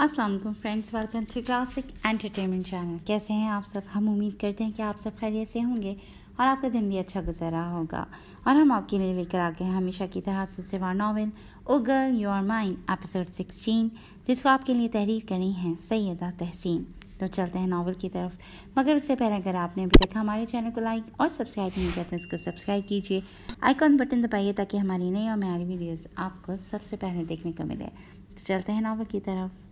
अस्सलाम वालेकुम friends welcome to classic entertainment channel कैसे हैं आप सब हम उम्मीद करते हैं कि आप सब खैरियत से होंगे और आपका दिन भी अच्छा गुजर रहा होगा और हम आपके लिए लेकर आ गए हैं हमेशा की तरह वार novel O girl your mind episode sixteen जिसको आपके लिए तहरीर करनी है सैदा तहसीन तो चलते हैं नावल की तरफ मगर उससे पहले अगर आपने अभी तक हमारे चैनल को लाइक और सब्सक्राइब नहीं किया तो इसको सब्सक्राइब कीजिए आइकॉन बटन दबाइए ताकि हमारी नई और मेरी वीडियोज़ आपको सबसे पहले देखने को मिले तो चलते हैं नावल की तरफ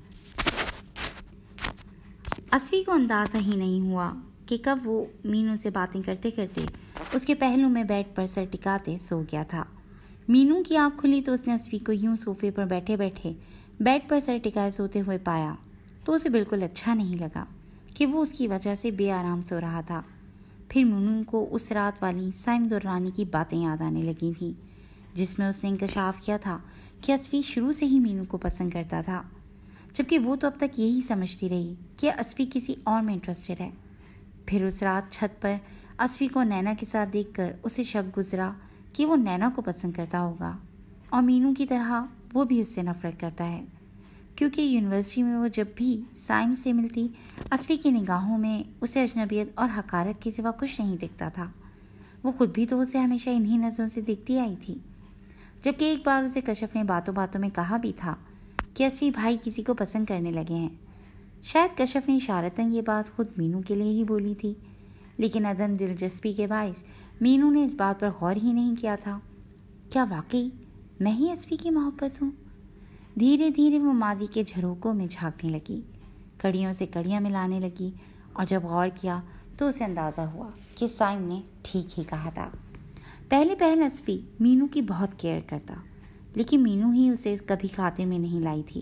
असफी को अंदाज़ा ही नहीं हुआ कि कब वो मीनू से बातें करते करते उसके पहलू में बेड पर सर टिकाते सो गया था मीनू की आँख खुली तो उसने असफी को यूं सोफे पर बैठे बैठे बेड पर सर टिकाए सोते हुए पाया तो उसे बिल्कुल अच्छा नहीं लगा कि वो उसकी वजह से बेआराम सो रहा था फिर मीनू को उस रात वाली साइम दुर्रानी की बातें याद आने लगी थी जिसमें उसने इंकशाफ किया था कि असफी शुरू से ही मीनू को पसंद करता था जबकि वो तो अब तक यही समझती रही कि असफी किसी और में इंटरेस्टेड है फिर उस रात छत पर असफी को नैना के साथ देख उसे शक गुजरा कि वो नैना को पसंद करता होगा और मीनू की तरह वो भी उससे नफरत करता है क्योंकि यूनिवर्सिटी में वो जब भी साइम से मिलती असफी की निगाहों में उसे अजनबियत और हकारत के सिवा कुछ नहीं दिखता था वो खुद भी तो उसे हमेशा इन्हीं नज़रों से देखती आई थी जबकि एक बार उसे कशफ ने बातों बातों में कहा भी था कि असवी भाई किसी को पसंद करने लगे हैं शायद कशफ ने इशारतन ये बात खुद मीनू के लिए ही बोली थी लेकिन अदम दिलचस्पी के बायस मीनू ने इस बात पर गौर ही नहीं किया था क्या वाकई मैं ही असफी की मोहब्बत हूँ धीरे धीरे वो माजी के झरोकों में झांकने लगी कड़ियों से कड़ियाँ मिलाने लगी और जब गौर किया तो उसे अंदाज़ा हुआ कि साइम ने ठीक ही कहा था पहले पहल असफी मीनू की बहुत केयर करता लेकिन मीनू ही उसे कभी खाते में नहीं लाई थी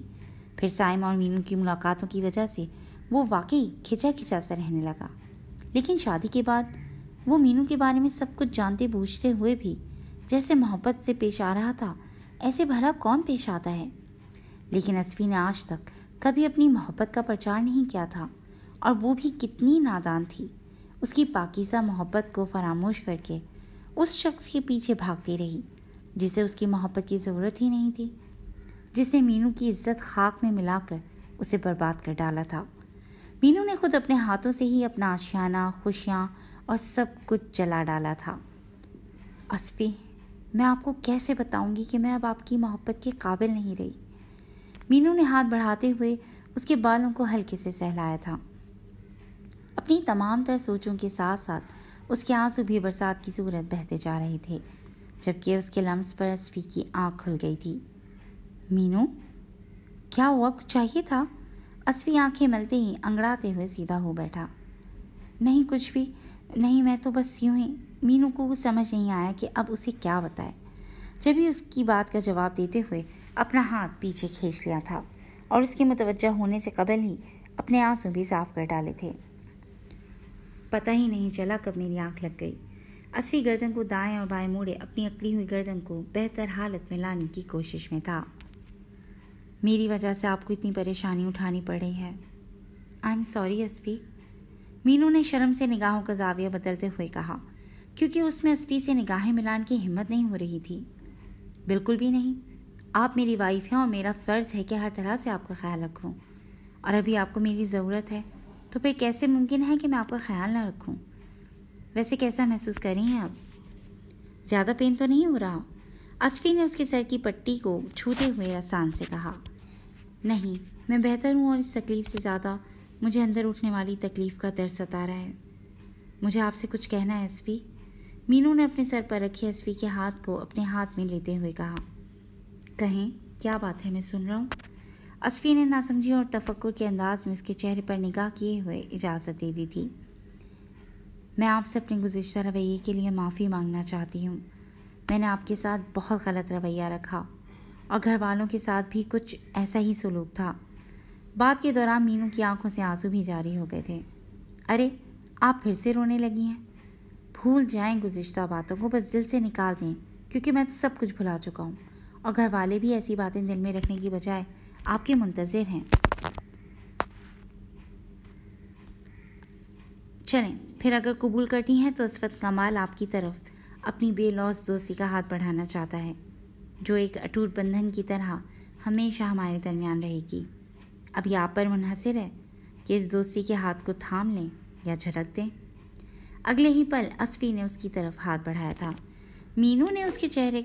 फिर साइम और मीनू की मुलाकातों की वजह से वो वाकई खिंचा खिंचा सा रहने लगा लेकिन शादी के बाद वो मीनू के बारे में सब कुछ जानते बूझते हुए भी जैसे मोहब्बत से पेश आ रहा था ऐसे भला कौन पेश आता है लेकिन असफी ने आज तक कभी अपनी मोहब्बत का प्रचार नहीं किया था और वो भी कितनी नादान थी उसकी पाकिज़ा मोहब्बत को फरामोश करके उस शख्स के पीछे भागती रही जिसे उसकी मोहब्बत की ज़रूरत ही नहीं थी जिसने मीनू की इज्जत खाक में मिलाकर उसे बर्बाद कर डाला था मीनू ने खुद अपने हाथों से ही अपना आशियाना खुशियाँ और सब कुछ जला डाला था असफ़ी मैं आपको कैसे बताऊंगी कि मैं अब आपकी मोहब्बत के काबिल नहीं रही मीनू ने हाथ बढ़ाते हुए उसके बालों को हल्के से सहलाया था अपनी तमाम तर सोचों के साथ साथ उसके आंसू भी बरसात की सूरत बहते जा रहे थे जबकि उसके लम्स पर असफी की आँख खुल गई थी मीनू क्या हुआ कुछ चाहिए था असफी आंखें मलते ही अंगड़ाते हुए सीधा हो बैठा नहीं कुछ भी नहीं मैं तो बस यूं ही मीनू को कुछ समझ नहीं आया कि अब उसे क्या बताए जब ही उसकी बात का जवाब देते हुए अपना हाथ पीछे खींच लिया था और उसके मुतवजह होने से कबल ही अपने आंसू भी साफ कर डाले थे पता ही नहीं चला कब मेरी आंख लग गई असफी गर्दन को दाएं और बाएं मोड़े अपनी अकड़ी हुई गर्दन को बेहतर हालत में लाने की कोशिश में था मेरी वजह से आपको इतनी परेशानी उठानी पड़ रही है आई एम सॉरी असफी मीनू ने शर्म से निगाहों का जाविया बदलते हुए कहा क्योंकि उसमें असफी से निगाहें मिलान की हिम्मत नहीं हो रही थी बिल्कुल भी नहीं आप मेरी वाइफ हैं और मेरा फ़र्ज़ है कि हर तरह से आपका ख्याल रखूं और अभी आपको मेरी ज़रूरत है तो फिर कैसे मुमकिन है कि मैं आपका ख्याल ना रखूं वैसे कैसा महसूस कर रही हैं आप ज़्यादा पेन तो नहीं हो रहा असफी ने उसके सर की पट्टी को छूते हुए आसान से कहा नहीं मैं बेहतर हूँ और इस तकलीफ़ से ज़्यादा मुझे अंदर उठने वाली तकलीफ़ का दर्द सता रहा है मुझे आपसे कुछ कहना है असफी मीनू ने अपने सर पर रखे असफी के हाथ को अपने हाथ में लेते हुए कहा कहें क्या बात है मैं सुन रहा हूँ असफी ने नासमझी और तफक्कुर के अंदाज में उसके चेहरे पर निगाह किए हुए इजाज़त दे दी थी मैं आपसे अपने गुज्तर रवैये के लिए माफ़ी मांगना चाहती हूँ मैंने आपके साथ बहुत गलत रवैया रखा और घर वालों के साथ भी कुछ ऐसा ही सलूक था बात के दौरान मीनू की आंखों से आंसू भी जारी हो गए थे अरे आप फिर से रोने लगी हैं भूल जाएं गुज्त बातों को बस दिल से निकाल दें क्योंकि मैं तो सब कुछ भुला चुका हूँ और घर वाले भी ऐसी बातें दिल में रखने की बजाय आपके मुंतज़र हैं चलें फिर अगर कबूल करती हैं तो उस वक्त कमाल आपकी तरफ अपनी बेलौस दोस्ती का हाथ बढ़ाना चाहता है जो एक अटूट बंधन की तरह हमेशा हमारे दरमियान रहेगी अब यह आप पर मुनहसर है कि इस दोस्ती के हाथ को थाम लें या झटक दें अगले ही पल असफी ने उसकी तरफ हाथ बढ़ाया था मीनू ने उसके चेहरे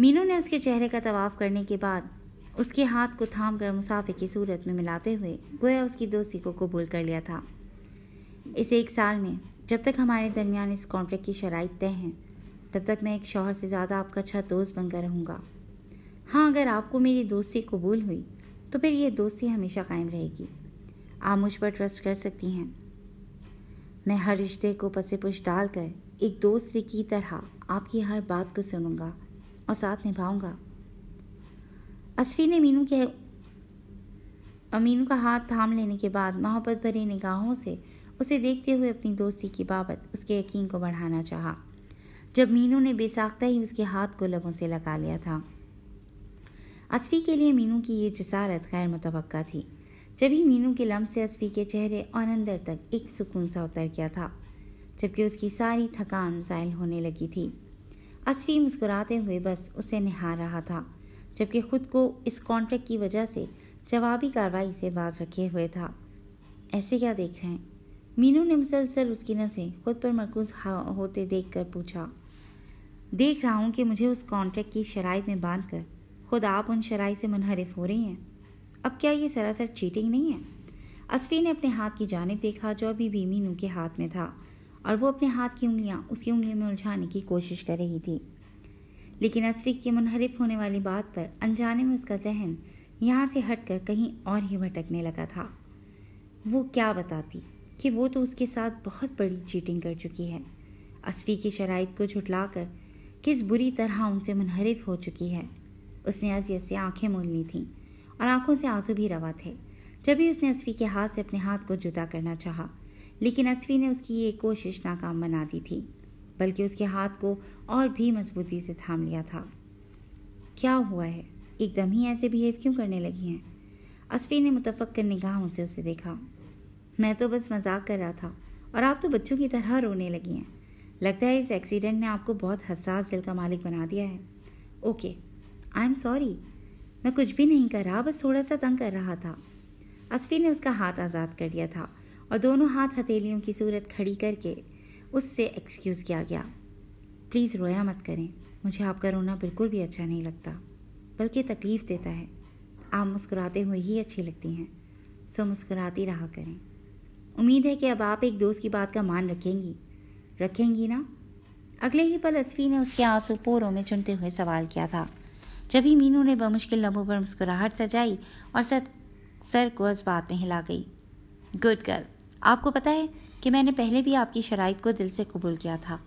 मीनू ने उसके चेहरे का तवाफ करने के बाद उसके हाथ को थाम कर मुसाफे की सूरत में मिलाते हुए गोया उसकी दोस्ती को कबूल कर लिया था इस एक साल में जब तक हमारे दरमियान इस कॉन्ट्रैक्ट की शराइ तय हैं तब तक मैं एक शोहर से ज़्यादा आपका अच्छा दोस्त बनकर रहूँगा हाँ अगर आपको मेरी दोस्ती कबूल हुई तो फिर ये दोस्ती हमेशा कायम रहेगी आप मुझ पर ट्रस्ट कर सकती हैं मैं हर रिश्ते को पसे पुश डालकर एक दोस्त से की तरह आपकी हर बात को सुनूंगा और साथ निभाऊंगा असफी ने मीनू के मीनू का हाथ थाम लेने के बाद मोहब्बत भरी निगाहों से उसे देखते हुए अपनी दोस्ती की बाबत उसके यकीन को बढ़ाना चाहा जब मीनू ने बेसाख्ता ही उसके हाथ को लबों से लगा लिया था असफी के लिए मीनू की ये जसारत गैर मुतव थी जब ही मीनू के लम्ब से असफी के चेहरे और अंदर तक एक सुकून सा उतर गया था जबकि उसकी सारी थकान जायल होने लगी थी असफी मुस्कुराते हुए बस उसे निहार रहा था जबकि खुद को इस कॉन्ट्रैक्ट की वजह से जवाबी कार्रवाई से बाज रखे हुए था ऐसे क्या देख रहे हैं मीनू ने मुसलसल उसकी नसें खुद पर मरकूज होते देख कर पूछा देख रहा हूँ कि मुझे उस कॉन्ट्रैक्ट की शराइ में बांध कर खुद आप उन शराइ से मुनहरफ हो रही हैं अब क्या ये सरासर चीटिंग नहीं है असफी ने अपने हाथ की जानब देखा जो अभी भी मीनू के हाथ में था और वो अपने हाथ की उंगलियाँ उसकी उंगली में उलझाने की कोशिश कर रही थी लेकिन असफी के मुनहरफ होने वाली बात पर अनजाने में उसका जहन यहाँ से हटकर कहीं और ही भटकने लगा था वो क्या बताती कि वो तो उसके साथ बहुत बड़ी चीटिंग कर चुकी है असफी की शराइ को झुटला कर किस बुरी तरह उनसे मुनहरफ हो चुकी है उसने अजियत से आंखें मोल ली थीं और आंखों से आंसू भी रवा थे जब भी उसने असफी के हाथ से अपने हाथ को जुदा करना चाहा लेकिन असफी ने उसकी ये कोशिश नाकाम बना दी थी बल्कि उसके हाथ को और भी मजबूती से थाम लिया था क्या हुआ है एकदम ही ऐसे बिहेव क्यों करने लगी हैं असफी ने कर निगाहों से उसे देखा मैं तो बस मजाक कर रहा था और आप तो बच्चों की तरह रोने लगी हैं लगता है इस एक्सीडेंट ने आपको बहुत हसास दिल का मालिक बना दिया है ओके आई एम सॉरी मैं कुछ भी नहीं कर रहा बस थोड़ा सा तंग कर रहा था असफी ने उसका हाथ आज़ाद कर दिया था और दोनों हाथ हथेलियों की सूरत खड़ी करके उससे एक्सक्यूज़ किया गया प्लीज़ रोया मत करें मुझे आपका रोना बिल्कुल भी अच्छा नहीं लगता बल्कि तकलीफ़ देता है आप मुस्कुराते हुए ही अच्छी लगती हैं सो मुस्कुराती रहा करें उम्मीद है कि अब आप एक दोस्त की बात का मान रखेंगी रखेंगी ना अगले ही पल असफी ने उसके आंसू पोरों में चुनते हुए सवाल किया था जब ही मीनू ने बमुश्किल लम्बों पर मुस्कुराहट सजाई और सर सर को इस बात में हिला गई गुड गर्ल आपको पता है कि मैंने पहले भी आपकी शराइ को दिल से कबूल किया था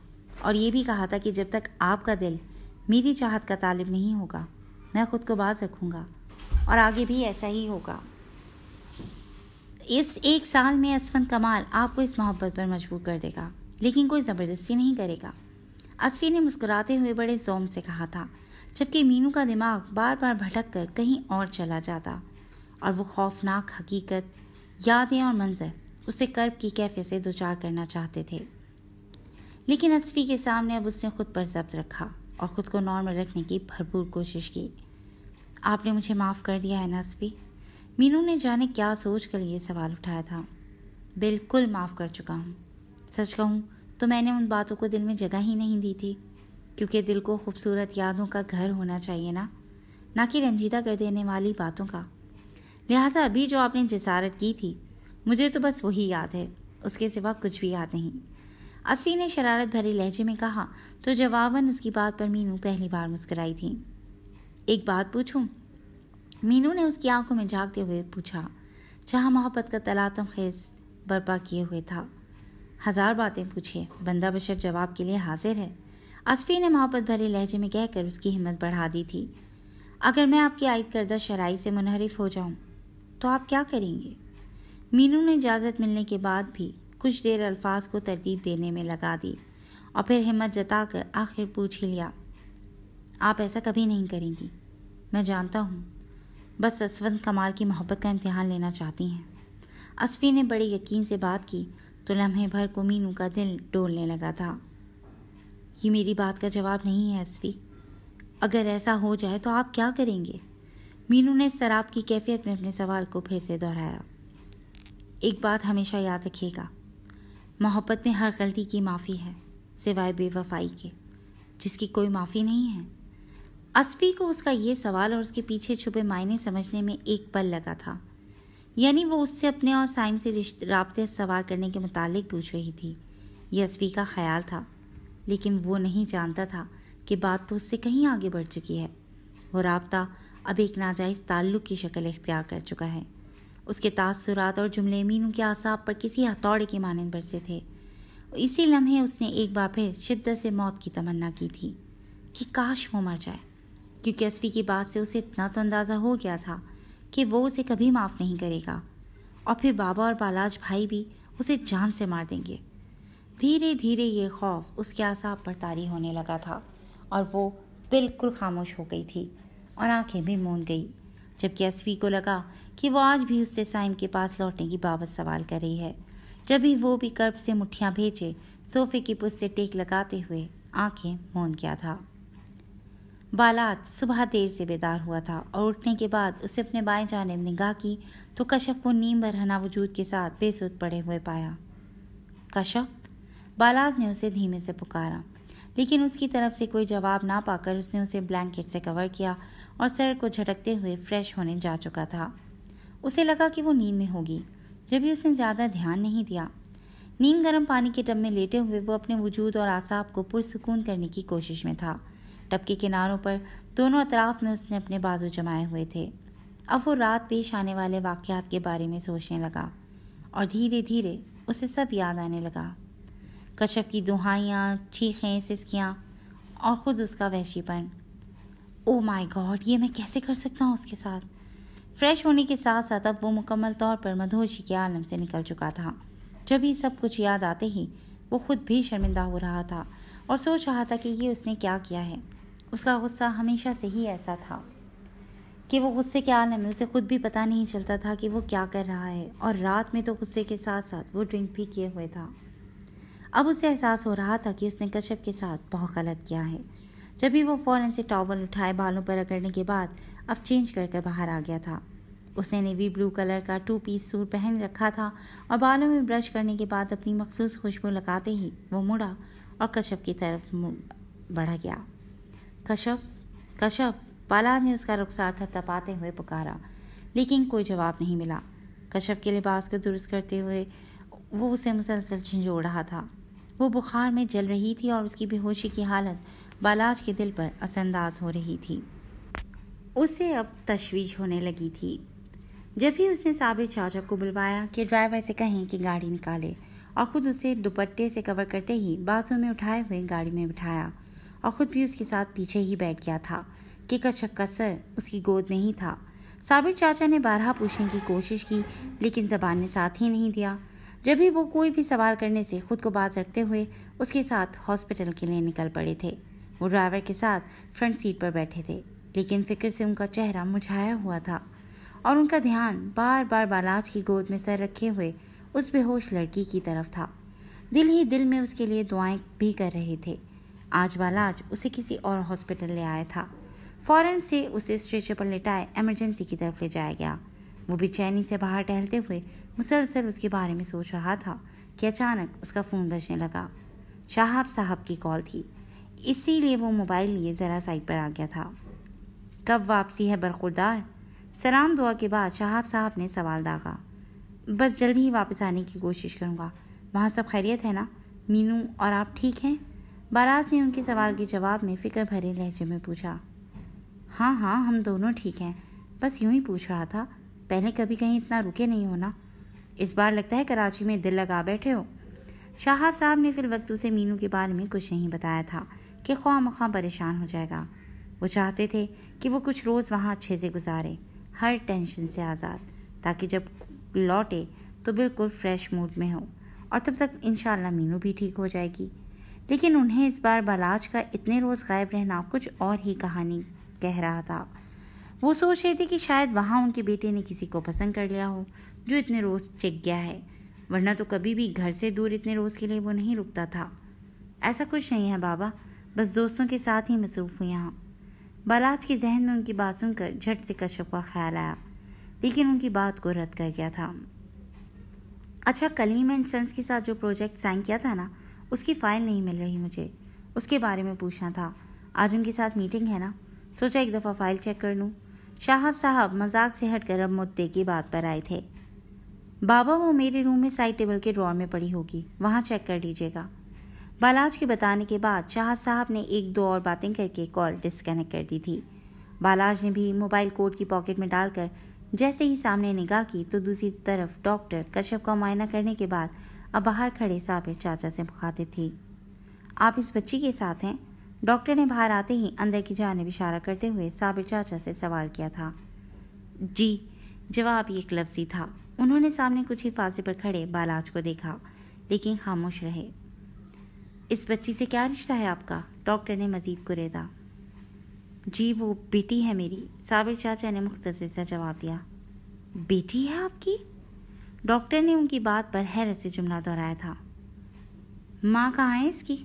और ये भी कहा था कि जब तक आपका दिल मेरी चाहत का तालब नहीं होगा मैं ख़ुद को बाज रखूँगा और आगे भी ऐसा ही होगा इस एक साल में असफन कमाल आपको इस मोहब्बत पर मजबूर कर देगा लेकिन कोई ज़बरदस्ती नहीं करेगा असफी ने मुस्कुराते हुए बड़े जोम से कहा था जबकि मीनू का दिमाग बार बार भटक कर कहीं और चला जाता और वो खौफनाक हकीकत यादें और मंजर उसे कर्ब की कैफे से दो चार करना चाहते थे लेकिन असफी के सामने अब उसने खुद पर जब्त रखा और ख़ुद को नॉर्मल रखने की भरपूर कोशिश की आपने मुझे माफ़ कर दिया है ना असफी मीनू ने जाने क्या सोच कर ये सवाल उठाया था बिल्कुल माफ़ कर चुका हूँ सच कहूँ तो मैंने उन बातों को दिल में जगह ही नहीं दी थी क्योंकि दिल को खूबसूरत यादों का घर होना चाहिए ना ना कि रंजीदा कर देने वाली बातों का लिहाजा अभी जो आपने जसारत की थी मुझे तो बस वही याद है उसके सिवा कुछ भी याद नहीं असफी ने शरारत भरे लहजे में कहा तो जवाबन उसकी बात पर मीनू पहली बार मुस्कराई थी एक बात पूछूं मीनू ने उसकी आंखों में झांकते हुए पूछा जहाँ मोहब्बत का तलातम खेज बर्पा किए हुए था हज़ार बातें पूछे बंदा बशर जवाब के लिए हाजिर है असफी ने मोहब्बत भरे लहजे में कहकर उसकी हिम्मत बढ़ा दी थी अगर मैं आपकी आयद करदा शराइ से मुनहरफ हो जाऊँ तो आप क्या करेंगे मीनू ने इजाज़त मिलने के बाद भी कुछ देर अल्फाज को तरतीब देने में लगा दी और फिर हिम्मत जताकर आखिर पूछ ही लिया आप ऐसा कभी नहीं करेंगी मैं जानता हूँ बस असवंत कमाल की मोहब्बत का इम्तहान लेना चाहती हैं असफी ने बड़े यकीन से बात की तो लम्हे भर को मीनू का दिल डोलने लगा था ये मेरी बात का जवाब नहीं है असफी अगर ऐसा हो जाए तो आप क्या करेंगे मीनू ने शराब की कैफियत में अपने सवाल को फिर से दोहराया एक बात हमेशा याद रखिएगा मोहब्बत में हर गलती की माफ़ी है सिवाय बेवफाई के जिसकी कोई माफ़ी नहीं है असफी को उसका ये सवाल और उसके पीछे छुपे मायने समझने में एक पल लगा था यानी वो उससे अपने और साइम से रबते सवार करने के मुतालिक पूछ रही थी यह असफी का ख्याल था लेकिन वो नहीं जानता था कि बात तो उससे कहीं आगे बढ़ चुकी है वो रबता अब एक नाजायज़ ताल्लुक़ की शक्ल इख्तियार कर चुका है उसके तासुरात और जुमले मीनू के आसाब पर किसी हथौड़े के मानंद बरसे थे इसी लम्हे उसने एक बार फिर शिद्दत से मौत की तमन्ना की थी कि काश वो मर जाए क्योंकि असफी की बात से उसे इतना तो अंदाज़ा हो गया था कि वो उसे कभी माफ़ नहीं करेगा और फिर बाबा और बालाज भाई भी उसे जान से मार देंगे धीरे धीरे ये खौफ उसके आसाब पर तारी होने लगा था और वो बिल्कुल खामोश हो गई थी और आंखें भी मूंद गई जबकि असफी को लगा कि वो आज भी उससे साइम के पास लौटने की बाबत सवाल कर रही है जब भी वो भी कर्ब से मुठ्ठियाँ भेजे सोफे की पुस्त से टेक लगाते हुए आंखें मौन गया था बालात सुबह देर से बेदार हुआ था और उठने के बाद उसे अपने बाएं में निगाह की तो कशफ को नीम बरहना वजूद के साथ बेसुध पड़े हुए पाया कशफ बालात ने उसे धीमे से पुकारा लेकिन उसकी तरफ से कोई जवाब ना पाकर उसने उसे ब्लैंकेट से कवर किया और सर को झटकते हुए फ्रेश होने जा चुका था उसे लगा कि वो नींद में होगी जब भी उसने ज़्यादा ध्यान नहीं दिया नीम गर्म पानी के टब में लेटे हुए वो अपने वजूद और आसाब को पुरसकून करने की कोशिश में था टब के किनारों पर दोनों अतराफ में उसने अपने बाजू जमाए हुए थे अब वो रात पेश आने वाले वाक़ के बारे में सोचने लगा और धीरे धीरे उसे सब याद आने लगा कशफ की दुहाइयाँ चीखें सिसकियाँ और ख़ुद उसका वहशीपन ओ माई गॉड ये मैं कैसे कर सकता हूँ उसके साथ फ्रेश होने के साथ साथ अब वो मुकम्मल तौर पर मधोशी के आलम से निकल चुका था जब ये सब कुछ याद आते ही वो खुद भी शर्मिंदा हो रहा था और सोच रहा था कि ये उसने क्या किया है उसका गुस्सा हमेशा से ही ऐसा था कि वो गुस्से के आलम में उसे खुद भी पता नहीं चलता था कि वो क्या कर रहा है और रात में तो गुस्से के साथ साथ वो ड्रिंक भी किए हुए था अब उसे एहसास हो रहा था कि उसने कश्यप के साथ बहुत गलत किया है जब भी वो फ़ौरन से टॉवल उठाए बालों पर रगड़ने के बाद अब चेंज कर कर बाहर आ गया था उसने नेवी ब्लू कलर का टू पीस सूट पहन रखा था और बालों में ब्रश करने के बाद अपनी मखसूस खुशबू लगाते ही वो मुड़ा और कशफ की तरफ बढ़ा गया कशफ कशफ पाला ने उसका रुखसार थपथपाते हुए पुकारा लेकिन कोई जवाब नहीं मिला कशफ के लिबास को दुरुस्त करते हुए वो उसे मुसलसल झंझोड़ रहा था वो बुखार में जल रही थी और उसकी बेहोशी की हालत बालाज के दिल पर असरअंदाज हो रही थी उसे अब तशवीश होने लगी थी जब भी उसने साबिर चाचा को बुलवाया कि ड्राइवर से कहें कि गाड़ी निकाले और ख़ुद उसे दुपट्टे से कवर करते ही बाजू में उठाए हुए गाड़ी में बिठाया और ख़ुद भी उसके साथ पीछे ही बैठ गया था कि कश्यप का सर उसकी गोद में ही था साबिर चाचा ने बारह पूछने की कोशिश की लेकिन जबान ने साथ ही नहीं दिया जब भी वो कोई भी सवाल करने से खुद को बात रखते हुए उसके साथ हॉस्पिटल के लिए निकल पड़े थे वो ड्राइवर के साथ फ्रंट सीट पर बैठे थे लेकिन फिक्र से उनका चेहरा मुझाया हुआ था और उनका ध्यान बार बार बालाज की गोद में सर रखे हुए उस बेहोश लड़की की तरफ था दिल ही दिल में उसके लिए दुआएं भी कर रहे थे आज बालाज उसे किसी और हॉस्पिटल ले आया था फ़ौरन से उसे स्ट्रेचर पर लेटाए एमरजेंसी की तरफ ले जाया गया वो बेचैनी से बाहर टहलते हुए मुसलसल उसके बारे में सोच रहा था कि अचानक उसका फ़ोन बजने लगा शाहब साहब की कॉल थी इसीलिए वो मोबाइल लिए ज़रा साइड पर आ गया था कब वापसी है बरखुरदार सलाम दुआ के बाद शाहब साहब ने सवाल दागा बस जल्द ही वापस आने की कोशिश करूँगा वहाँ सब खैरियत है ना मीनू और आप ठीक हैं बाराज ने उनके सवाल के जवाब में फ़िक्र भरे लहजे में पूछा हाँ हाँ हम दोनों ठीक हैं बस यूं ही पूछ रहा था पहले कभी कहीं इतना रुके नहीं होना इस बार लगता है कराची में दिल लगा बैठे हो शाहाब साहब ने फिर वक्त उसे मीनू के बारे में कुछ नहीं बताया था कि ख्वा मखा परेशान हो जाएगा वो चाहते थे कि वो कुछ रोज़ वहाँ अच्छे से गुजारे हर टेंशन से आज़ाद ताकि जब लौटे तो बिल्कुल फ्रेश मूड में हो और तब तक इन मीनू भी ठीक हो जाएगी लेकिन उन्हें इस बार बलाज का इतने रोज़ गायब रहना कुछ और ही कहानी कह रहा था वो सोच रहे थे कि शायद वहाँ उनके बेटे ने किसी को पसंद कर लिया हो जो इतने रोज़ चिक गया है वरना तो कभी भी घर से दूर इतने रोज़ के लिए वो नहीं रुकता था ऐसा कुछ नहीं है बाबा बस दोस्तों के साथ ही मसरूफ़ हूँ यहाँ बालाज के जहन में उनकी बात सुनकर झट से कश्यप का ख्याल आया लेकिन उनकी बात को रद्द कर गया था अच्छा कलीम एंड सन्स के साथ जो प्रोजेक्ट साइन किया था ना उसकी फ़ाइल नहीं मिल रही मुझे उसके बारे में पूछना था आज उनके साथ मीटिंग है ना सोचा एक दफ़ा फ़ाइल चेक कर लूँ शाहब साहब मजाक से हटकर अब मुद्दे की बात पर आए थे बाबा वो मेरे रूम में साइड टेबल के ड्रॉर में पड़ी होगी वहाँ चेक कर लीजिएगा बालाज के बताने के बाद चाह साहब ने एक दो और बातें करके कॉल डिस्कनेक्ट कर दी थी बालाज ने भी मोबाइल कोट की पॉकेट में डालकर जैसे ही सामने निगाह की तो दूसरी तरफ डॉक्टर कश्यप का मुआयना करने के बाद अब बाहर खड़े साबिर चाचा से मुखातिब थी आप इस बच्ची के साथ हैं डॉक्टर ने बाहर आते ही अंदर की जानब इशारा करते हुए साबिर चाचा से सवाल किया था जी जवाब एक लफ्जी था उन्होंने सामने कुछ ही फासले पर खड़े बालाज को देखा लेकिन खामोश रहे इस बच्ची से क्या रिश्ता है आपका डॉक्टर ने मजीद को रेदा जी वो बेटी है मेरी साबिर चाचा ने मुख्तर सा जवाब दिया बेटी है आपकी डॉक्टर ने उनकी बात पर हैरत से जुमला दोहराया था माँ कहाँ है इसकी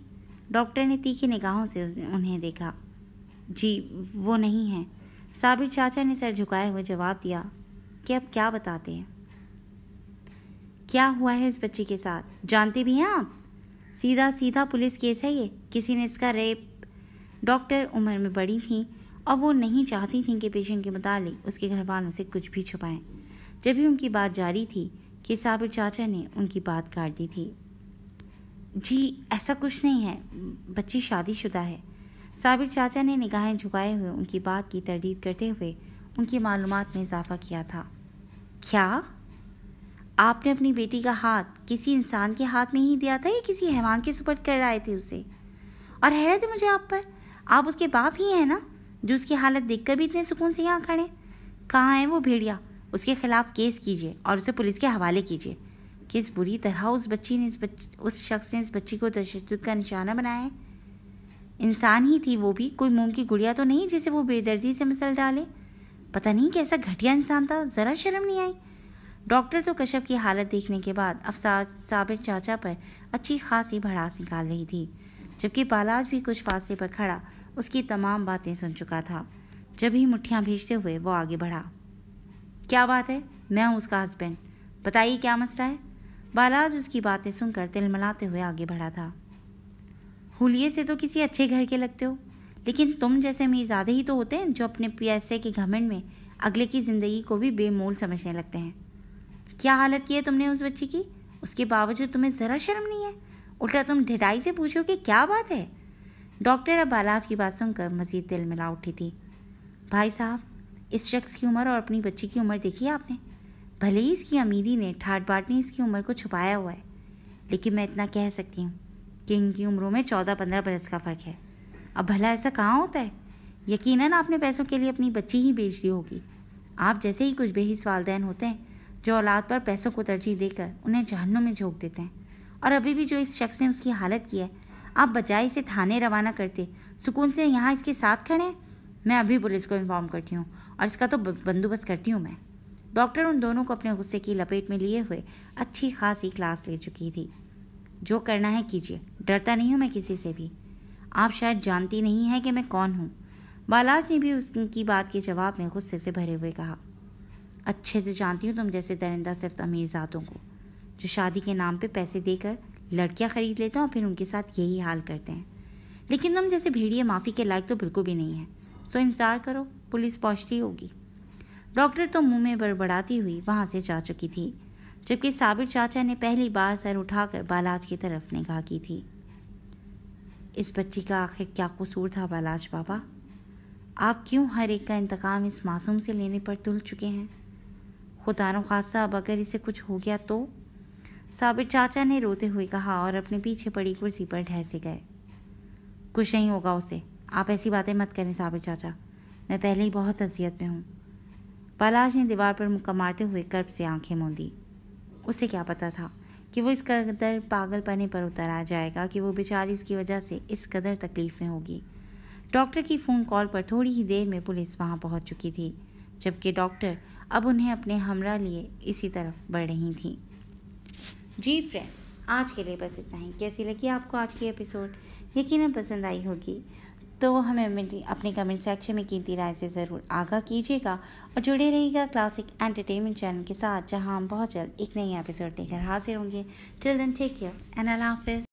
डॉक्टर ने तीखी निगाहों से उन्हें देखा जी वो नहीं है साबिर चाचा ने सर झुकाए हुए जवाब दिया कि अब क्या बताते हैं क्या हुआ है इस बच्ची के साथ जानते भी हैं आप सीधा सीधा पुलिस केस है ये किसी ने इसका रेप डॉक्टर उम्र में बड़ी थी और वो नहीं चाहती थी कि पेशेंट के मुतालिक उसके घर वालों से कुछ भी छुपाएं जब भी उनकी बात जारी थी कि साबिर चाचा ने उनकी बात काट दी थी जी ऐसा कुछ नहीं है बच्ची शादीशुदा है साबिर चाचा ने निगाहें झुकाए हुए उनकी बात की तरदीद करते हुए उनकी मालूम में इजाफा किया था क्या आपने अपनी बेटी का हाथ किसी इंसान के हाथ में ही दिया था या किसी हैवान के सुपर्द कर आए थे उसे और हैरत है मुझे आप पर आप उसके बाप ही हैं ना जो उसकी हालत देखकर भी इतने सुकून से यहाँ खड़े कहाँ है वो भेड़िया उसके खिलाफ केस कीजिए और उसे पुलिस के हवाले कीजिए किस बुरी तरह उस बच्ची ने इस बच्च, उस शख्स ने इस बच्ची को तशद का निशाना बनाया है इंसान ही थी वो भी कोई मूंग की गुड़िया तो नहीं जिसे वो बेदर्दी से मसल डाले पता नहीं कैसा घटिया इंसान था ज़रा शर्म नहीं आई डॉक्टर तो कश्यप की हालत देखने के बाद अब साबिर चाचा पर अच्छी खासी भड़ास निकाल रही थी जबकि बालाज भी कुछ फासले पर खड़ा उसकी तमाम बातें सुन चुका था जब ही मुठियाँ भेजते हुए वो आगे बढ़ा क्या बात है मैं हूँ उसका हस्बैंड बताइए क्या मसला है बालाज उसकी बातें सुनकर तिलमिलाते हुए आगे बढ़ा था हुलिये से तो किसी अच्छे घर के लगते हो लेकिन तुम जैसे मीरजादे ही तो होते हैं जो अपने पैसे के घमंड में अगले की ज़िंदगी को भी बेमोल समझने लगते हैं क्या हालत की है तुमने उस बच्चे की उसके बावजूद तुम्हें ज़रा शर्म नहीं है उल्टा तुम ढिटाई से पूछो कि क्या बात है डॉक्टर अब बालाज की बात सुनकर मजीद दिल मिला उठी थी भाई साहब इस शख्स की उम्र और अपनी बच्ची की उम्र देखी आपने भले ही इसकी अमीरी ने ठाट बाट ने इसकी उम्र को छुपाया हुआ है लेकिन मैं इतना कह सकती हूँ कि इनकी उम्रों में चौदह पंद्रह बरस का फ़र्क है अब भला ऐसा कहाँ होता है यकीनन आपने पैसों के लिए अपनी बच्ची ही बेच दी होगी आप जैसे ही कुछ बेहिस वालदेन होते हैं जो औलाद पर पैसों को तरजीह देकर उन्हें जहनों में झोंक देते हैं और अभी भी जो इस शख्स ने उसकी हालत की है आप बजाय इसे थाने रवाना करते सुकून से यहाँ इसके साथ खड़े हैं मैं अभी पुलिस को इन्फॉर्म करती हूँ और इसका तो बंदोबस्त करती हूँ मैं डॉक्टर उन दोनों को अपने गुस्से की लपेट में लिए हुए अच्छी खासी क्लास ले चुकी थी जो करना है कीजिए डरता नहीं हूँ मैं किसी से भी आप शायद जानती नहीं हैं कि मैं कौन हूँ बालाज ने भी उसकी बात के जवाब में गुस्से से भरे हुए कहा अच्छे से जानती हूँ तुम जैसे दरिंदा सिर्फ अमीरजादों को जो शादी के नाम पे पैसे देकर लड़कियाँ खरीद लेते हैं और फिर उनके साथ यही हाल करते हैं लेकिन तुम जैसे भेड़िए माफ़ी के लायक तो बिल्कुल भी नहीं है सो इंतज़ार करो पुलिस पहुँचती होगी डॉक्टर तो मुंह में बड़बड़ाती हुई वहाँ से जा चुकी थी जबकि साबिर चाचा ने पहली बार सर उठाकर बालाज की तरफ निगाह की थी इस बच्ची का आखिर क्या कसूर था बालाज बाबा आप क्यों हर एक का इंतकाम इस मासूम से लेने पर तुल चुके हैं खुदा नखासा अब अगर इसे कुछ हो गया तो साबिर चाचा ने रोते हुए कहा और अपने पीछे पड़ी कुर्सी पर ढहसे गए कुछ नहीं होगा उसे आप ऐसी बातें मत करें साबिर चाचा मैं पहले ही बहुत अजियत में हूँ पलाश ने दीवार पर मुक्का मारते हुए कर्ब से आंखें मूंदी उसे क्या पता था कि वो इस कदर पागल पने पर उतर आ जाएगा कि वो बेचारी उसकी वजह से इस कदर तकलीफ़ में होगी डॉक्टर की फ़ोन कॉल पर थोड़ी ही देर में पुलिस वहाँ पहुँच चुकी थी जबकि डॉक्टर अब उन्हें अपने हमरा लिए इसी तरफ बढ़ रही थी जी फ्रेंड्स आज के लिए बस इतना ही कैसी लगी आपको आज की एपिसोड यकीन पसंद आई होगी तो हमें अपने कमेंट सेक्शन में कीमती राय से ज़रूर आगाह कीजिएगा और जुड़े रहिएगा क्लासिक एंटरटेनमेंट चैनल के साथ जहां हम बहुत जल्द एक नई एपिसोड लेकर हाजिर होंगे till then take care and अल्लाह हाफिज़